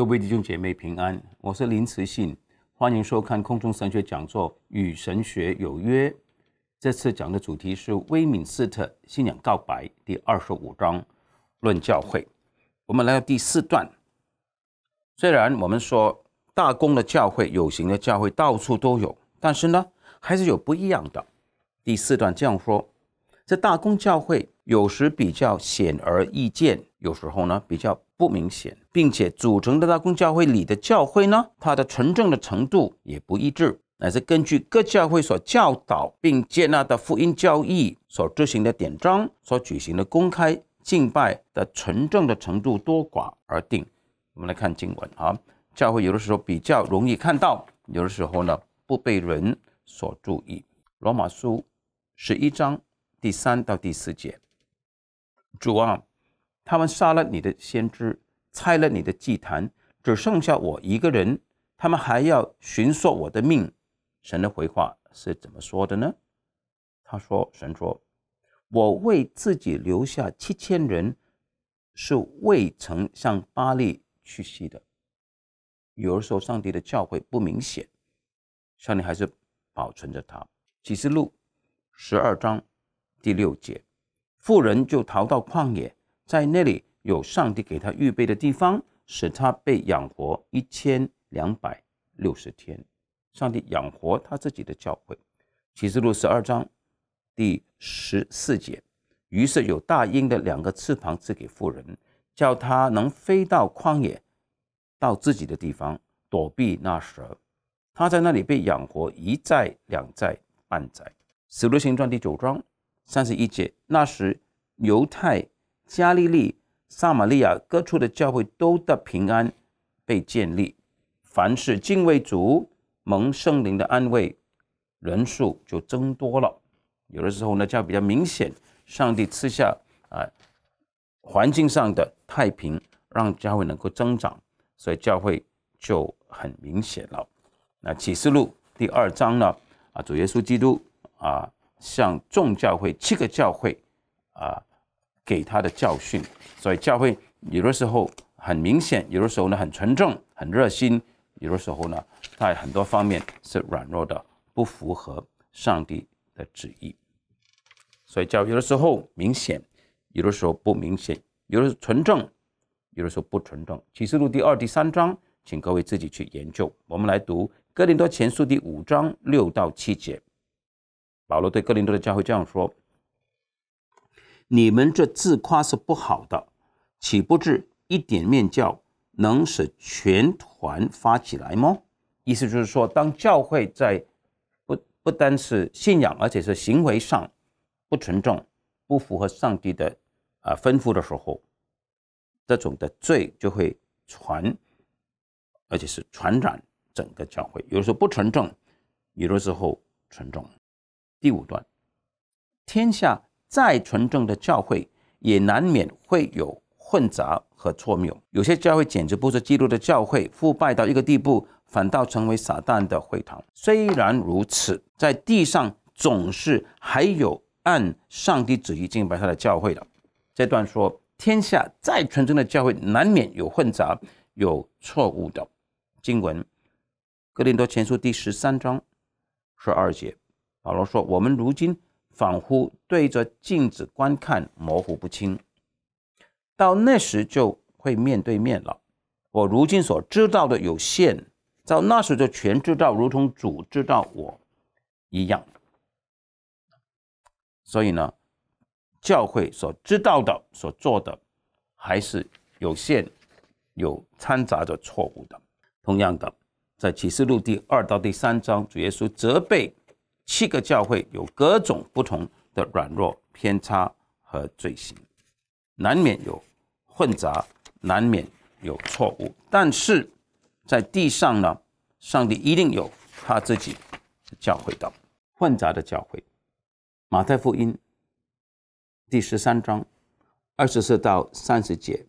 各位弟兄姐妹平安，我是林慈信，欢迎收看空中神学讲座《与神学有约》。这次讲的主题是《威敏斯特信仰告白》第二十五章《论教会》。我们来到第四段。虽然我们说大公的教会有形的教会到处都有，但是呢，还是有不一样的。第四段这样说：这大公教会有时比较显而易见，有时候呢比较。不明显，并且组成的大公教会里的教会呢，它的纯正的程度也不一致，乃是根据各教会所教导并接纳的福音教义所执行的典章所举行的公开敬拜的纯正的程度多寡而定。我们来看经文啊，教会有的时候比较容易看到，有的时候呢不被人所注意。罗马书十一章第三到第四节，主啊。他们杀了你的先知，拆了你的祭坛，只剩下我一个人。他们还要寻索我的命。神的回话是怎么说的呢？他说：“神说，我为自己留下七千人，是未曾向巴利屈膝的。”有的时候，上帝的教诲不明显，上帝还是保存着他。启示录十二章第六节，富人就逃到旷野。在那里有上帝给他预备的地方，使他被养活一千两百六十天。上帝养活他自己的教会。启示录十二章第十四节。于是有大鹰的两个翅膀赐给妇人，叫她能飞到旷野，到自己的地方躲避那蛇。他在那里被养活一载、两载、半载。使徒行传第九章三十一节。那时犹太。加利利、撒玛利亚各处的教会都得平安，被建立。凡是敬畏主、蒙圣灵的安慰，人数就增多了。有的时候呢，就比较明显。上帝赐下啊，环境上的太平，让教会能够增长，所以教会就很明显了。那启示录第二章呢？啊，主耶稣基督啊，向众教会七个教会啊。给他的教训，所以教会有的时候很明显，有的时候呢很纯正、很热心，有的时候呢在很多方面是软弱的，不符合上帝的旨意。所以教有的时候明显，有的时候不明显，有的纯正，有的时候不纯正。启示录第二、第三章，请各位自己去研究。我们来读哥林多前书第五章六到七节，保罗对哥林多的教会这样说。你们这自夸是不好的，岂不是一点面教能使全团发起来吗？意思就是说，当教会在不不单是信仰，而且是行为上不纯正，不符合上帝的啊吩咐的时候，这种的罪就会传，而且是传染整个教会。有的时候不纯正，有的时候纯正。第五段，天下。再纯正的教会，也难免会有混杂和错谬。有些教会简直不是基督的教会，腐败到一个地步，反倒成为撒旦的会堂。虽然如此，在地上总是还有按上帝旨意敬拜他的教会的。这段说，天下再纯正的教会，难免有混杂、有错误的经文。格林多前书第十三章十二节，保罗说：“我们如今。”仿佛对着镜子观看，模糊不清。到那时就会面对面了。我如今所知道的有限，到那时就全知道，如同主知道我一样。所以呢，教会所知道的、所做的，还是有限，有掺杂着错误的。同样的，在启示录第二到第三章，主耶稣责备。七个教会有各种不同的软弱、偏差和罪行，难免有混杂，难免有错误。但是，在地上呢，上帝一定有他自己教会的混杂的教会。马太福音第十三章二十四到三十节，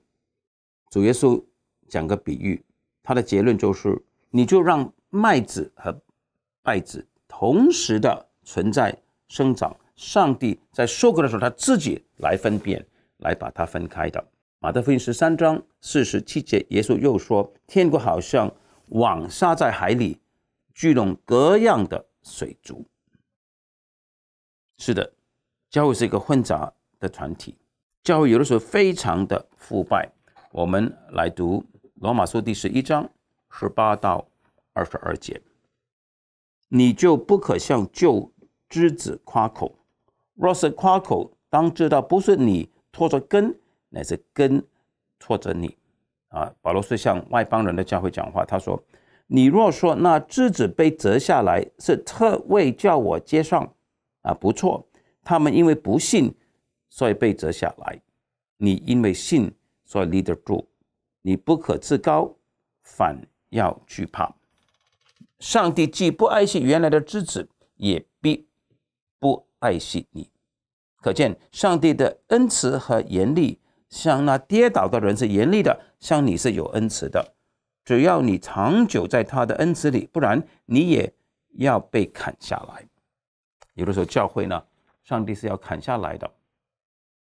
主耶稣讲个比喻，他的结论就是：你就让麦子和稗子。同时的存在生长，上帝在收割的时候，他自己来分辨，来把它分开的。马太福音十三章四十七节，耶稣又说：“天国好像网撒在海里，聚拢各样的水族。”是的，教会是一个混杂的团体，教会有的时候非常的腐败。我们来读罗马书第十一章十八到二十二节。你就不可向旧枝子夸口，若是夸口，当知道不是你拖着根，乃是根拖着你。啊，保罗是向外邦人的教会讲话，他说：你若说那枝子被折下来，是特为叫我接上，啊，不错，他们因为不信，所以被折下来；你因为信，所以立得住。你不可自高，反要惧怕。上帝既不爱惜原来的之子，也必不爱惜你。可见上帝的恩慈和严厉，像那跌倒的人是严厉的，像你是有恩慈的。只要你长久在他的恩慈里，不然你也要被砍下来。有的时候教会呢，上帝是要砍下来的，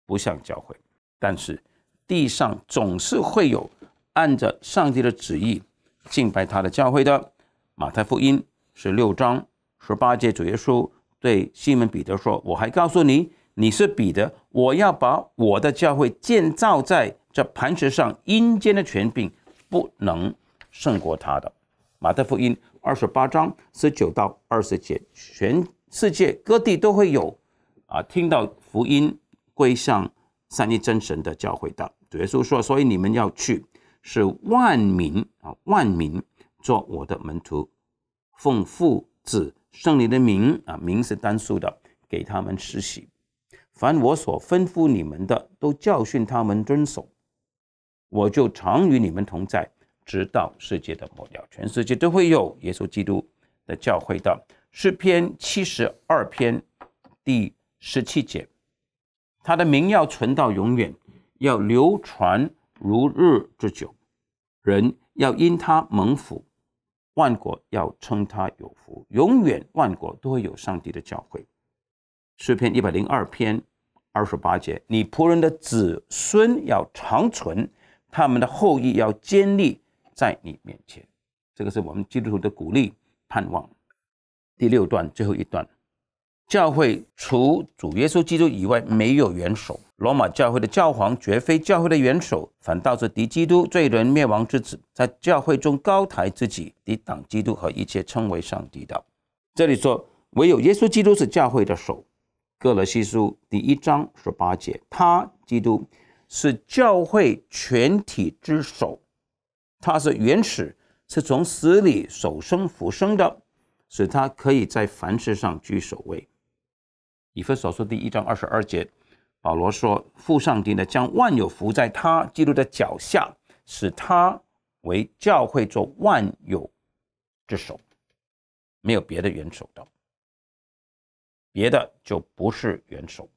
不像教会。但是地上总是会有按着上帝的旨意敬拜他的教会的。马太福音十六章十八节，主耶稣对西门彼得说：“我还告诉你，你是彼得，我要把我的教会建造在这磐石上，阴间的权柄不能胜过他的。”马太福音二十八章十九到二十节，全世界各地都会有啊，听到福音归向三一真神的教会的。主耶稣说：“所以你们要去，是万民啊，万民。”做我的门徒，奉父子圣灵的名啊，名是单数的，给他们施洗。凡我所吩咐你们的，都教训他们遵守。我就常与你们同在，直到世界的末了。全世界都会有耶稣基督的教诲的。诗篇七十二篇第十七节，他的名要存到永远，要流传如日之久。人要因他蒙福。万国要称他有福，永远万国都会有上帝的教会。诗篇一百零二篇二十八节，你仆人的子孙要长存，他们的后裔要坚立在你面前。这个是我们基督徒的鼓励、盼望。第六段最后一段，教会除主耶稣基督以外，没有元首，罗马教会的教皇绝非教会的元首，反倒是敌基督、罪人、灭亡之子，在教会中高抬自己，抵挡基督和一切称为上帝的。这里说，唯有耶稣基督是教会的首。哥罗西书第一章十八节，他基督是教会全体之首，他是原始，是从死里首生复生的，使他可以在凡事上居首位。以弗所说第一章二十二节。保罗说：“父上帝呢，将万有伏在他基督的脚下，使他为教会做万有之首，没有别的元首的，别的就不是元首，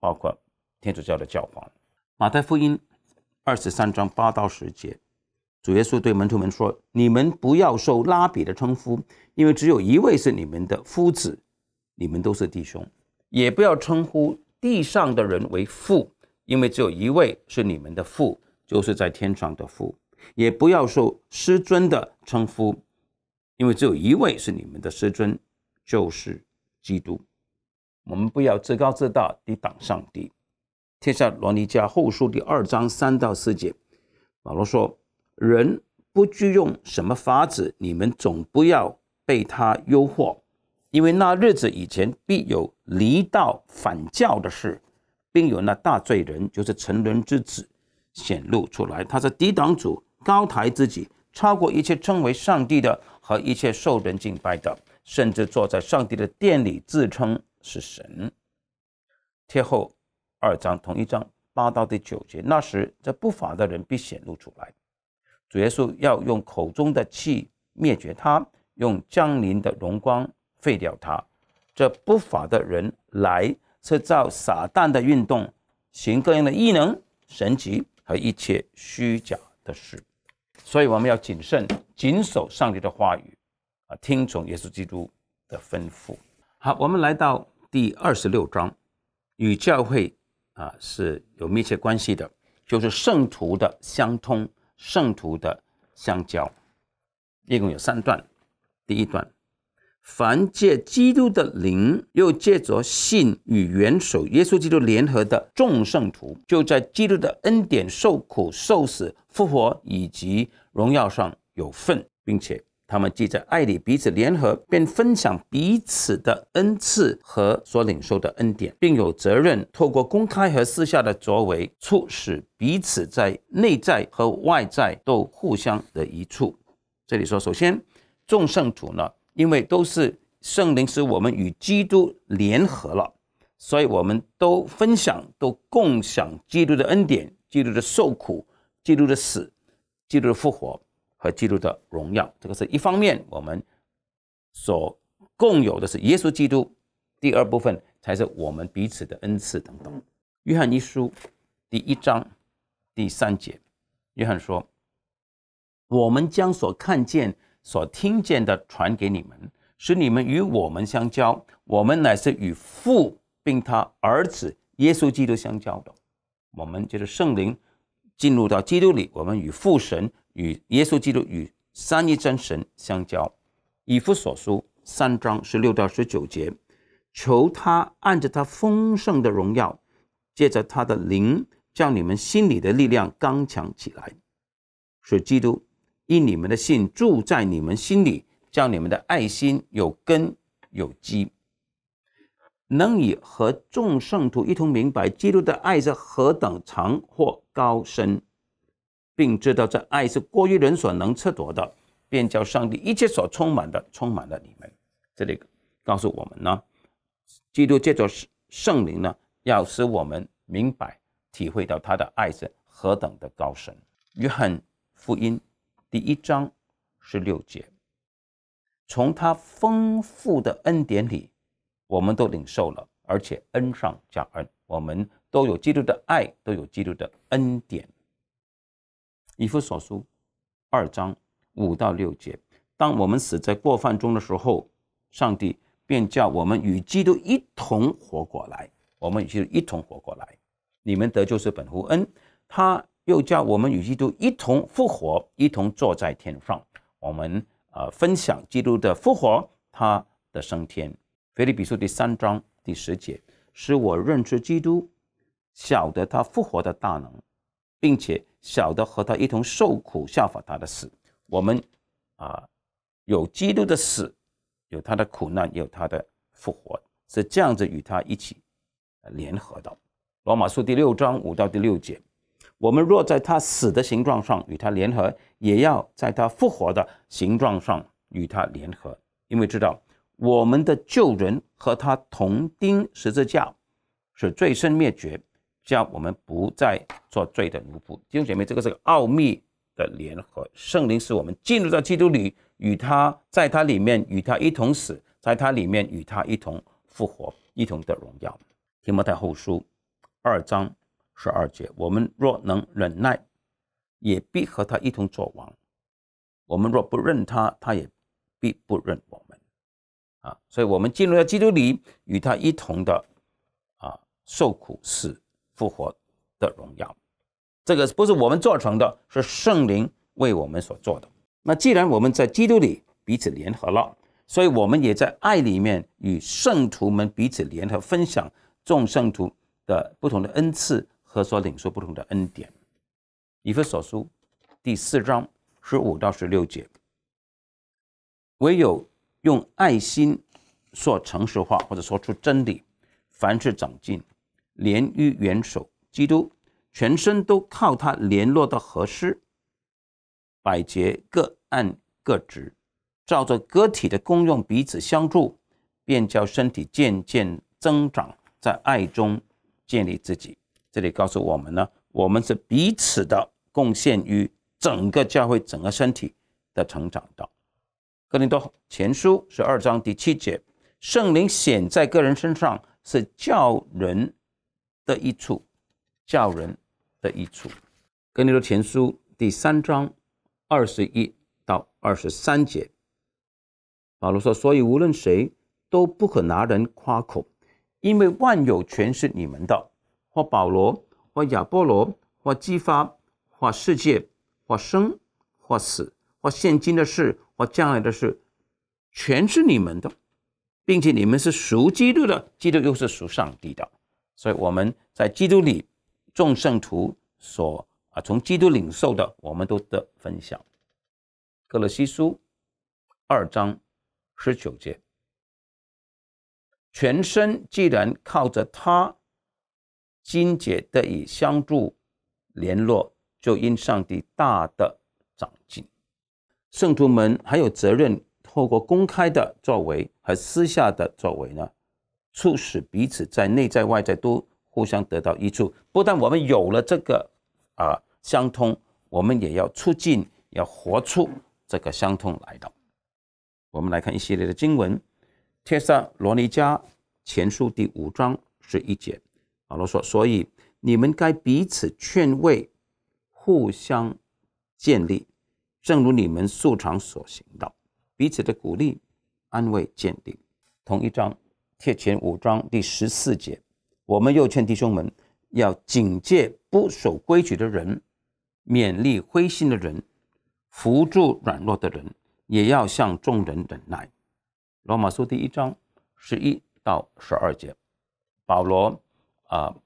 包括天主教的教皇。”马太福音二十三章八到十节，主耶稣对门徒们说：“你们不要受拉比的称呼，因为只有一位是你们的夫子，你们都是弟兄；也不要称呼。”地上的人为父，因为只有一位是你们的父，就是在天上的父；也不要说师尊的称呼，因为只有一位是你们的师尊，就是基督。我们不要自高自大，抵挡上帝。《天下罗尼迦后书》第二章三到四节，保罗说：“人不具用什么法子，你们总不要被他诱惑。”因为那日子以前必有离道反教的事，并有那大罪人，就是沉沦之子，显露出来。他是抵挡主、高抬自己、超过一切称为上帝的和一切受人敬拜的，甚至坐在上帝的殿里，自称是神。贴后二章同一章八到第九节，那时这不法的人必显露出来。主耶稣要用口中的气灭绝他，用降临的荣光。废掉他，这不法的人来是造撒旦的运动，行各样的异能、神奇和一切虚假的事，所以我们要谨慎，谨守上帝的话语，啊，听从耶稣基督的吩咐。好，我们来到第二十六章，与教会啊是有密切关系的，就是圣徒的相通，圣徒的相交，一共有三段，第一段。凡借基督的灵，又借着信与元首耶稣基督联合的众圣徒，就在基督的恩典、受苦、受死、复活以及荣耀上有份，并且他们既在爱里彼此联合，便分享彼此的恩赐和所领受的恩典，并有责任透过公开和私下的作为，促使彼此在内在和外在都互相的一处。这里说，首先，众圣徒呢。因为都是圣灵使我们与基督联合了，所以我们都分享、都共享基督的恩典、基督的受苦、基督的死、基督的复活和基督的荣耀。这个是一方面我们所共有的是耶稣基督。第二部分才是我们彼此的恩赐等等。约翰一书第一章第三节，约翰说：“我们将所看见。”所听见的传给你们，使你们与我们相交。我们乃是与父，并他儿子耶稣基督相交的。我们就是圣灵进入到基督里，我们与父神、与耶稣基督、与三一真神相交。以弗所书三章十六到十九节，求他按着他丰盛的荣耀，借着他的灵，叫你们心里的力量刚强起来，使基督。以你们的信住在你们心里，叫你们的爱心有根有基，能以和众圣徒一同明白基督的爱是何等长或高深，并知道这爱是过于人所能测度的，便叫上帝一切所充满的充满了你们。这里告诉我们呢，基督这座圣灵呢，要使我们明白体会到他的爱是何等的高深。约翰福音。第一章十六节，从他丰富的恩典里，我们都领受了，而且恩上加恩，我们都有基督的爱，都有基督的恩典。以弗所书二章五到六节，当我们死在过犯中的时候，上帝便叫我们与基督一同活过来，我们与基督一同活过来。你们得救是本乎恩，他。又叫我们与基督一同复活，一同坐在天上。我们啊，分享基督的复活，他的升天。腓立比书第三章第十节，使我认识基督，晓得他复活的大能，并且晓得和他一同受苦，效法他的死。我们啊，有基督的死，有他的苦难，有他的复活，是这样子与他一起联合的。罗马书第六章五到第六节。我们若在他死的形状上与他联合，也要在他复活的形状上与他联合，因为知道我们的旧人和他同钉十字架，使罪身灭绝，叫我们不再做罪的奴仆。弟兄姐妹，这个是个奥秘的联合。圣灵使我们进入到基督里，与他在他里面，与他一同死，在他里面与他一同复活，一同得荣耀。提摩太后书二章。十二节，我们若能忍耐，也必和他一同作王；我们若不认他，他也必不认我们。啊，所以，我们进入到基督里，与他一同的啊，受苦死、复活的荣耀。这个不是我们做成的，是圣灵为我们所做的。那既然我们在基督里彼此联合了，所以我们也在爱里面与圣徒们彼此联合，分享众圣徒的不同的恩赐。和所领受不同的恩典？以弗所书第四章十五到十六节，唯有用爱心说诚实话，或者说出真理，凡事长进，连于元首基督，全身都靠他联络到合适，百节各按各职，照着个体的功用彼此相助，便叫身体渐渐增长，在爱中建立自己。这里告诉我们呢，我们是彼此的贡献于整个教会、整个身体的成长的。格林多前书十二章第七节，圣灵显在个人身上是叫人的一处，叫人的一处。格林多前书第三章二十一到二十三节，保罗说：“所以无论谁都不可拿人夸口，因为万有全是你们的。”或保罗，或亚波罗，或姬发，或世界，或生，或死，或现今的事，或将来的事，全是你们的，并且你们是属基督的，基督又是属上帝的，所以我们在基督里众圣徒所啊，从基督领受的，我们都得分享。格罗西书二章十九节，全身既然靠着他。金姐得以相助联络，就因上帝大的长进。圣徒们还有责任，透过公开的作为和私下的作为呢，促使彼此在内在外在都互相得到益处。不但我们有了这个啊相通，我们也要促进，要活出这个相通来的。我们来看一系列的经文，《帖撒罗尼迦前书》第五章十一节。保罗说：“所以你们该彼此劝慰，互相建立，正如你们素常所行的，彼此的鼓励、安慰、建立。”同一章，贴前五章第十四节，我们又劝弟兄们要警戒不守规矩的人，勉励灰心的人，扶助软弱的人，也要向众人忍耐。”罗马书第一章十一到十二节，保罗。啊，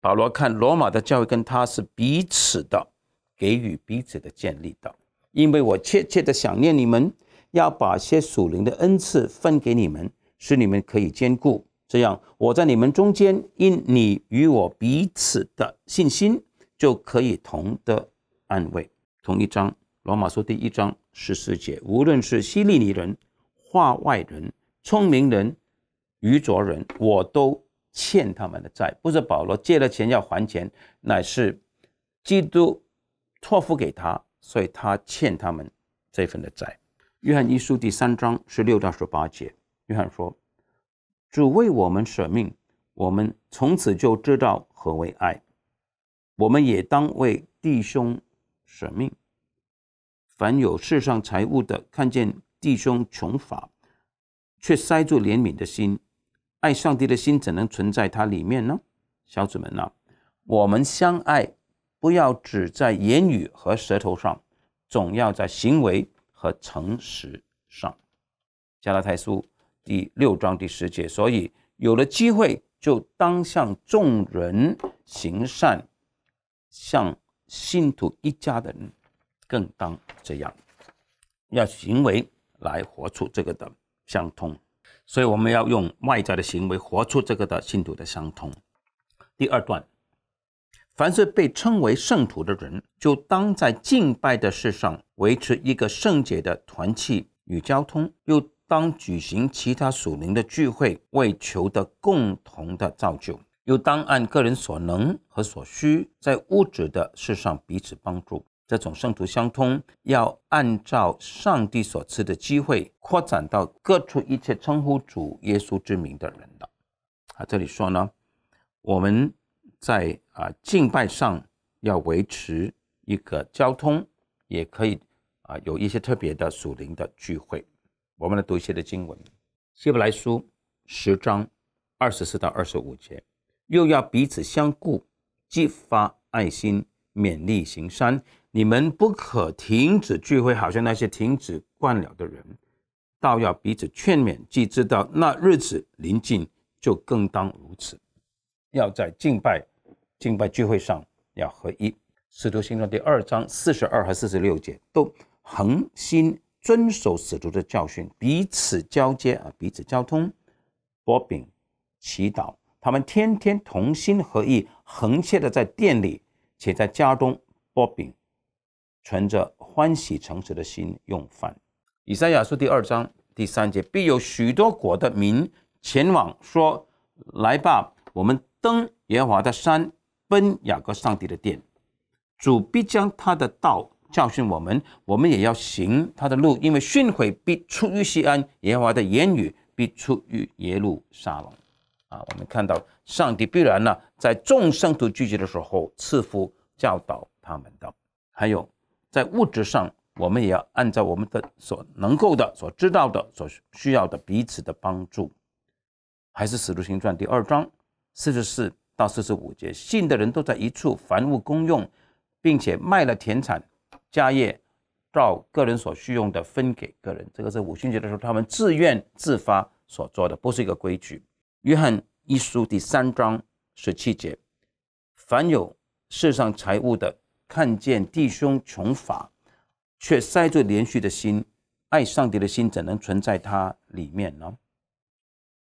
保罗看罗马的教会跟他是彼此的给予，彼此的建立的。因为我切切的想念你们，要把些属灵的恩赐分给你们，使你们可以兼顾。这样，我在你们中间，因你与我彼此的信心，就可以同的安慰。同一章，罗马书第一章十四节，无论是希利尼人、话外人、聪明人、愚拙人，我都。欠他们的债，不是保罗借了钱要还钱，乃是基督托付给他，所以他欠他们这份的债。约翰一书第三章十六到十八节，约翰说：“主为我们舍命，我们从此就知道何为爱，我们也当为弟兄舍命。凡有世上财物的，看见弟兄穷乏，却塞住怜悯的心。”爱上帝的心怎能存在它里面呢，小子们啊！我们相爱，不要只在言语和舌头上，总要在行为和诚实上。加拉太书第六章第十节。所以有了机会，就当向众人行善，向信徒一家的人，更当这样，要行为来活出这个的相通。所以我们要用外在的行为活出这个的信徒的相通。第二段，凡是被称为圣徒的人，就当在敬拜的事上维持一个圣洁的团契与交通，又当举行其他属灵的聚会，为求得共同的造就，又当按个人所能和所需，在物质的事上彼此帮助。这种圣徒相通，要按照上帝所赐的机会，扩展到各处一切称呼主耶稣之名的人的。啊，这里说呢，我们在啊敬拜上要维持一个交通，也可以啊有一些特别的属灵的聚会。我们来读一些的经文，《希伯来书》十章二十四到二十五节，又要彼此相顾，激发爱心，勉励行善。你们不可停止聚会，好像那些停止惯了的人，倒要彼此劝勉。既知道那日子临近，就更当如此。要在敬拜、敬拜聚会上要合一。使徒行传第二章四十二和四十六节，都恒心遵守使徒的教训，彼此交接，啊，彼此交通。博饼、祈祷，他们天天同心合意，恒切的在店里，且在家中博饼。存着欢喜诚实的心用饭。以赛亚书第二章第三节，必有许多国的民前往说：“来吧，我们登耶和华的山，奔雅各上帝的殿。”主必将他的道教训我们，我们也要行他的路，因为训诲必出于西安，耶和华的言语必出于耶路撒冷。啊，我们看到上帝必然呢，在众圣徒聚集的时候赐福教导他们的。还有。在物质上，我们也要按照我们的所能够的、所知道的、所需要的彼此的帮助。还是《使徒行传》第二章四十四到四十五节，信的人都在一处凡物公用，并且卖了田产、家业，照个人所需用的分给个人。这个是五旬节的时候他们自愿自发所做的，不是一个规矩。《约翰一书》第三章十七节，凡有世上财物的。看见弟兄穷乏，却塞住连续的心，爱上帝的心怎能存在他里面呢？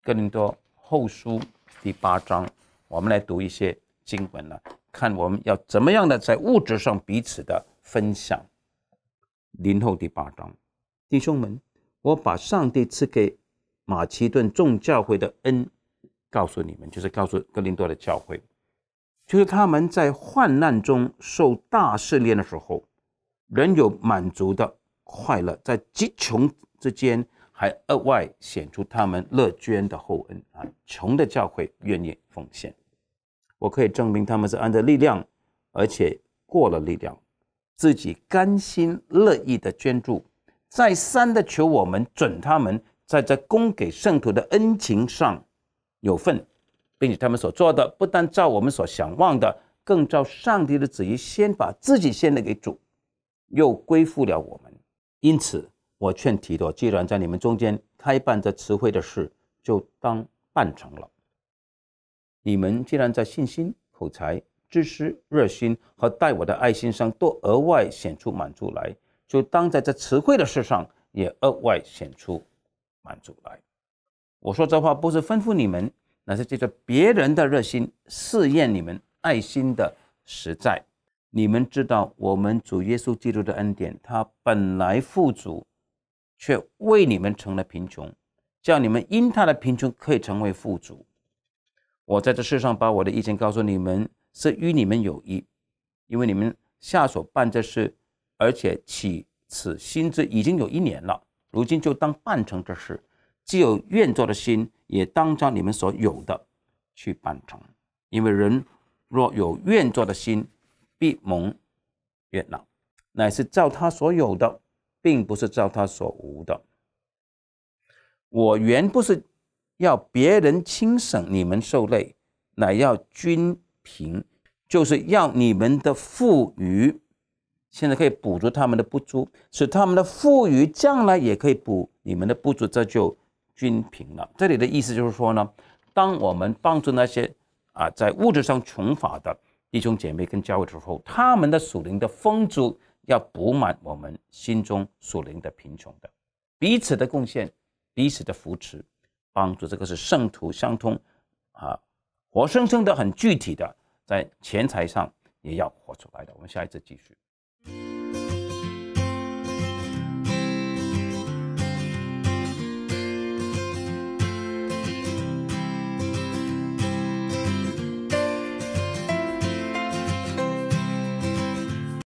哥林多后书第八章，我们来读一些经文了，看我们要怎么样的在物质上彼此的分享。林后第八章，弟兄们，我把上帝赐给马其顿众教会的恩，告诉你们，就是告诉哥林多的教会。就是他们在患难中受大试炼的时候，仍有满足的快乐，在极穷之间还额外显出他们乐捐的厚恩啊！穷的教诲，愿意奉献。我可以证明他们是安的力量，而且过了力量，自己甘心乐意的捐助，再三的求我们准他们在在供给圣徒的恩情上有份。并且他们所做的不但照我们所想望的，更照上帝的旨意，先把自己献了给主，又归附了我们。因此，我劝提多，既然在你们中间开办这词汇的事，就当办成了。你们既然在信心、口才、知识、热心和待我的爱心上都额外显出满足来，就当在这词汇的事上也额外显出满足来。我说这话不是吩咐你们。那是借着别人的热心试验你们爱心的实在。你们知道，我们主耶稣基督的恩典，他本来富足，却为你们成了贫穷，叫你们因他的贫穷可以成为富足。我在这世上把我的意见告诉你们，是与你们有益，因为你们下手办这事，而且起此心志已经有一年了，如今就当办成这事，既有愿做的心。也当将你们所有的去办成，因为人若有愿做的心，必蒙悦纳，乃是照他所有的，并不是照他所无的。我原不是要别人轻省你们受累，乃要均平，就是要你们的富余，现在可以补足他们的不足，使他们的富余将来也可以补你们的不足，这就。均平了。这里的意思就是说呢，当我们帮助那些啊在物质上穷乏的弟兄姐妹跟教会之后，他们的属灵的丰足要补满我们心中属灵的贫穷的，彼此的贡献，彼此的扶持，帮助这个是圣徒相通啊，活生生的很具体的，在钱财上也要活出来的。我们下一次继续。